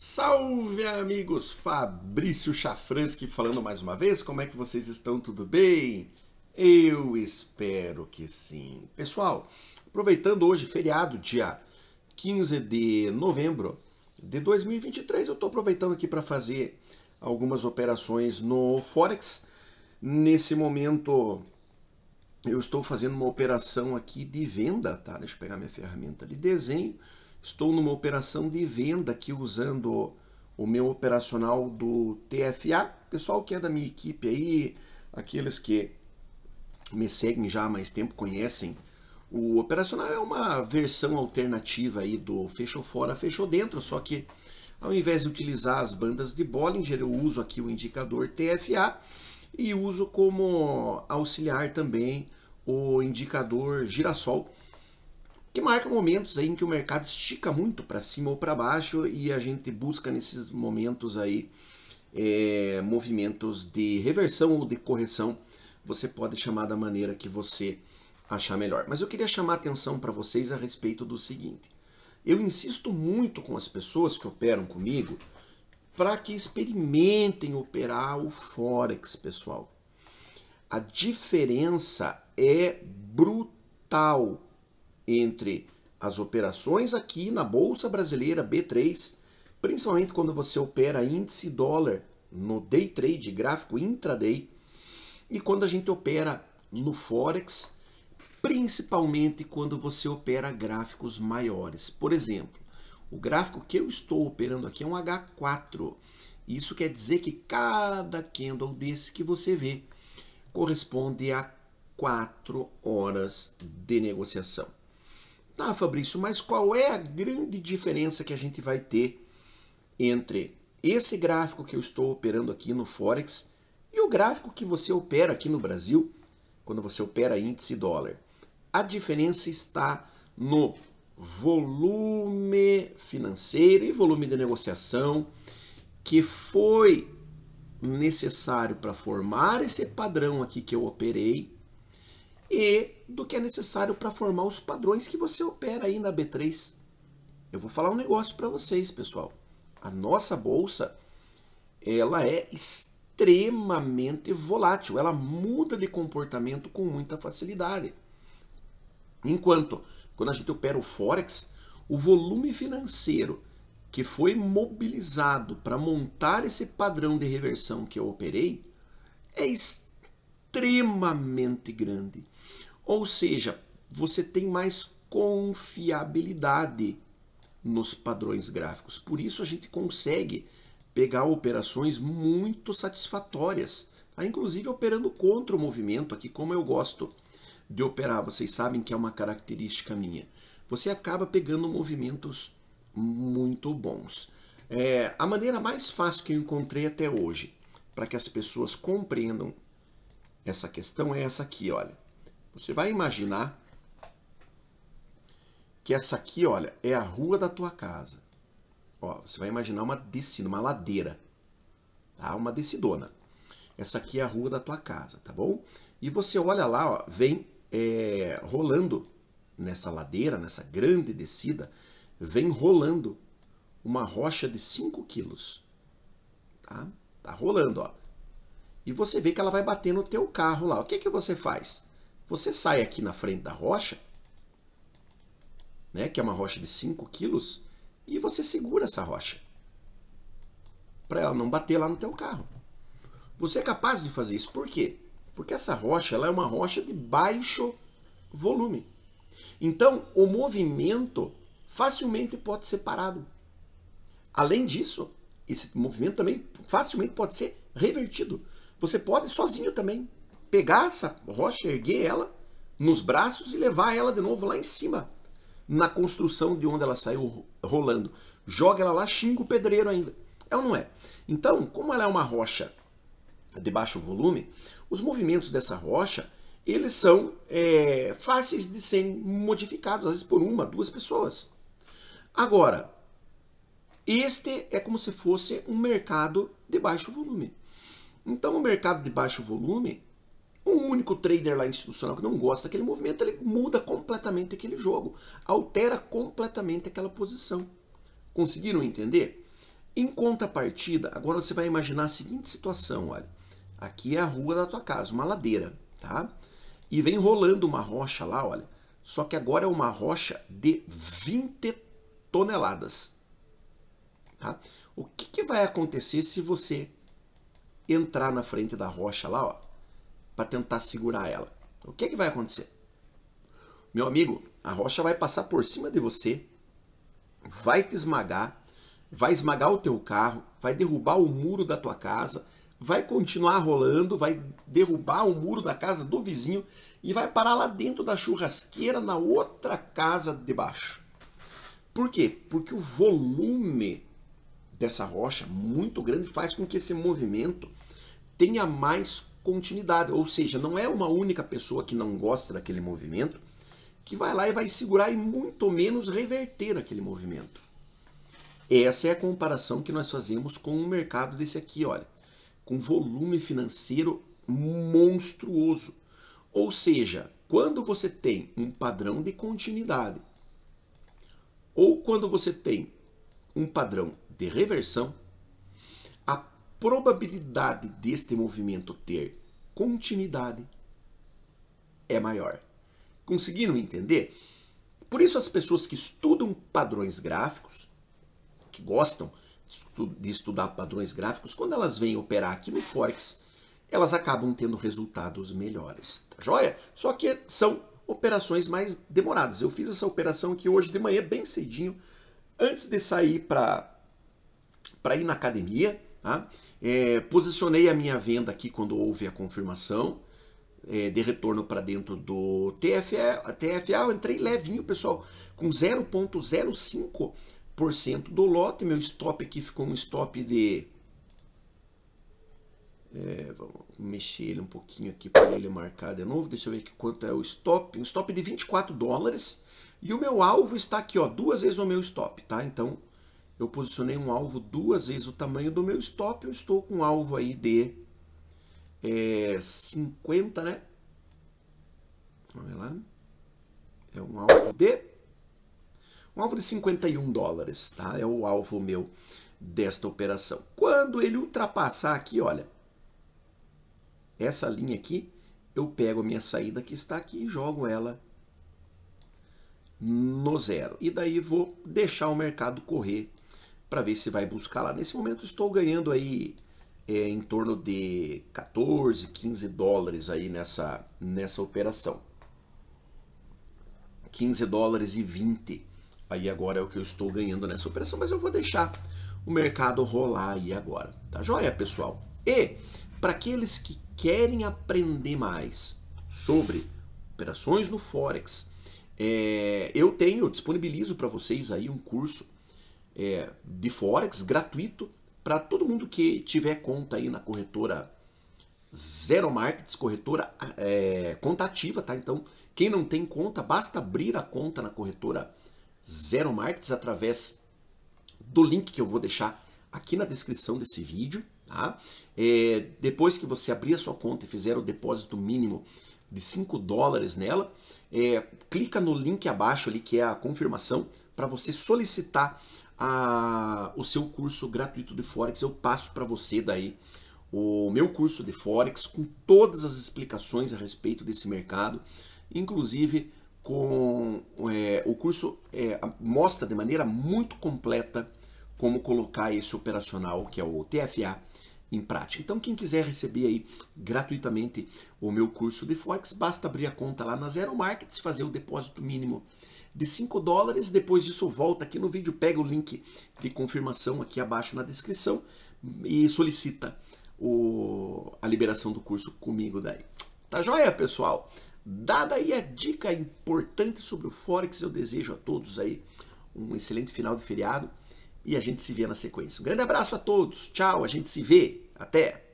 Salve amigos, Fabrício Chafransky falando mais uma vez. Como é que vocês estão? Tudo bem? Eu espero que sim. Pessoal, aproveitando hoje feriado, dia 15 de novembro de 2023, eu estou aproveitando aqui para fazer algumas operações no Forex. Nesse momento eu estou fazendo uma operação aqui de venda, tá? Deixa eu pegar minha ferramenta de desenho Estou numa operação de venda aqui usando o meu operacional do TFA. Pessoal que é da minha equipe aí, aqueles que me seguem já há mais tempo conhecem. O operacional é uma versão alternativa aí do fechou fora, fechou dentro, só que ao invés de utilizar as bandas de Bollinger, eu uso aqui o indicador TFA e uso como auxiliar também o indicador girassol, que marca momentos aí em que o mercado estica muito para cima ou para baixo e a gente busca nesses momentos aí é, movimentos de reversão ou de correção. Você pode chamar da maneira que você achar melhor. Mas eu queria chamar a atenção para vocês a respeito do seguinte. Eu insisto muito com as pessoas que operam comigo para que experimentem operar o Forex, pessoal. A diferença é brutal entre as operações aqui na Bolsa Brasileira B3, principalmente quando você opera índice dólar no day trade, gráfico intraday, e quando a gente opera no Forex, principalmente quando você opera gráficos maiores. Por exemplo, o gráfico que eu estou operando aqui é um H4. Isso quer dizer que cada candle desse que você vê corresponde a 4 horas de negociação. Tá, Fabrício, mas qual é a grande diferença que a gente vai ter entre esse gráfico que eu estou operando aqui no Forex e o gráfico que você opera aqui no Brasil, quando você opera índice dólar? A diferença está no volume financeiro e volume de negociação que foi necessário para formar esse padrão aqui que eu operei e do que é necessário para formar os padrões que você opera aí na B3. Eu vou falar um negócio para vocês, pessoal. A nossa bolsa, ela é extremamente volátil, ela muda de comportamento com muita facilidade. Enquanto quando a gente opera o forex, o volume financeiro que foi mobilizado para montar esse padrão de reversão que eu operei é extremamente grande. Ou seja, você tem mais confiabilidade nos padrões gráficos. Por isso a gente consegue pegar operações muito satisfatórias, tá? inclusive operando contra o movimento aqui, como eu gosto de operar. Vocês sabem que é uma característica minha. Você acaba pegando movimentos muito bons. É, a maneira mais fácil que eu encontrei até hoje para que as pessoas compreendam essa questão é essa aqui, olha. Você vai imaginar que essa aqui, olha, é a rua da tua casa. Ó, você vai imaginar uma descida, uma ladeira, tá? Uma descidona. Essa aqui é a rua da tua casa, tá bom? E você olha lá, ó, vem é, rolando nessa ladeira, nessa grande descida, vem rolando uma rocha de 5 quilos, tá? Tá rolando, ó. E você vê que ela vai bater no teu carro lá. O que que você faz? Você sai aqui na frente da rocha, né, que é uma rocha de 5 quilos, e você segura essa rocha para ela não bater lá no teu carro. Você é capaz de fazer isso. Por quê? Porque essa rocha ela é uma rocha de baixo volume. Então, o movimento facilmente pode ser parado. Além disso, esse movimento também facilmente pode ser revertido. Você pode sozinho também pegar essa rocha, erguer ela nos braços e levar ela de novo lá em cima, na construção de onde ela saiu rolando. Joga ela lá, xinga o pedreiro ainda. É ou não é? Então, como ela é uma rocha de baixo volume, os movimentos dessa rocha eles são é, fáceis de serem modificados, às vezes por uma, duas pessoas. Agora, este é como se fosse um mercado de baixo volume. Então, o mercado de baixo volume um único trader lá institucional que não gosta daquele movimento, ele muda completamente aquele jogo, altera completamente aquela posição. Conseguiram entender? Em contrapartida, agora você vai imaginar a seguinte situação, olha. Aqui é a rua da tua casa, uma ladeira, tá? E vem rolando uma rocha lá, olha. Só que agora é uma rocha de 20 toneladas, tá? O que, que vai acontecer se você entrar na frente da rocha lá, ó? para tentar segurar ela. O que é que vai acontecer? Meu amigo, a rocha vai passar por cima de você, vai te esmagar, vai esmagar o teu carro, vai derrubar o muro da tua casa, vai continuar rolando, vai derrubar o muro da casa do vizinho e vai parar lá dentro da churrasqueira na outra casa de baixo. Por quê? Porque o volume dessa rocha muito grande faz com que esse movimento tenha mais continuidade, ou seja, não é uma única pessoa que não gosta daquele movimento que vai lá e vai segurar e muito menos reverter aquele movimento. Essa é a comparação que nós fazemos com um mercado desse aqui, olha, com volume financeiro monstruoso. Ou seja, quando você tem um padrão de continuidade ou quando você tem um padrão de reversão, probabilidade deste movimento ter continuidade é maior. Conseguiram entender? Por isso as pessoas que estudam padrões gráficos, que gostam de estudar padrões gráficos, quando elas vêm operar aqui no Forex, elas acabam tendo resultados melhores, tá joia? Só que são operações mais demoradas. Eu fiz essa operação aqui hoje de manhã, bem cedinho, antes de sair para ir na academia, tá? É, posicionei a minha venda aqui quando houve a confirmação é, de retorno para dentro do TFA. TFA eu entrei levinho, pessoal, com 0,05% do lote. Meu stop aqui ficou um stop de... É, vamos mexer ele um pouquinho aqui para ele marcar de novo. Deixa eu ver aqui quanto é o stop. Um stop de 24 dólares. E o meu alvo está aqui, ó, duas vezes o meu stop, tá? Então, eu posicionei um alvo duas vezes o tamanho do meu stop, eu estou com um alvo aí de é, 50, né? Olha lá. É um alvo de... Um alvo de 51 dólares, tá? É o alvo meu desta operação. Quando ele ultrapassar aqui, olha, essa linha aqui, eu pego a minha saída que está aqui e jogo ela no zero. E daí vou deixar o mercado correr para ver se vai buscar lá. Nesse momento estou ganhando aí é, em torno de 14, 15 dólares aí nessa, nessa operação. 15 dólares e 20 aí agora é o que eu estou ganhando nessa operação, mas eu vou deixar o mercado rolar aí agora, tá joia, pessoal? E para aqueles que querem aprender mais sobre operações no Forex, é, eu tenho, disponibilizo para vocês aí um curso é, de Forex gratuito para todo mundo que tiver conta aí na corretora Zero Markets, corretora é, conta ativa, tá? Então, quem não tem conta, basta abrir a conta na corretora Zero Markets através do link que eu vou deixar aqui na descrição desse vídeo, tá? É, depois que você abrir a sua conta e fizer o depósito mínimo de 5 dólares nela, é, clica no link abaixo ali que é a confirmação para você solicitar a, o seu curso gratuito de Forex. Eu passo para você daí o meu curso de Forex com todas as explicações a respeito desse mercado, inclusive com é, o curso é, mostra de maneira muito completa como colocar esse operacional que é o TFA em prática. Então quem quiser receber aí gratuitamente o meu curso de Forex, basta abrir a conta lá na Zero Markets fazer o depósito mínimo de 5 dólares. Depois disso, volta aqui no vídeo, pega o link de confirmação aqui abaixo na descrição e solicita o, a liberação do curso comigo daí. Tá joia, pessoal? Dada aí a dica importante sobre o Forex, eu desejo a todos aí um excelente final de feriado e a gente se vê na sequência. Um grande abraço a todos. Tchau, a gente se vê. Até!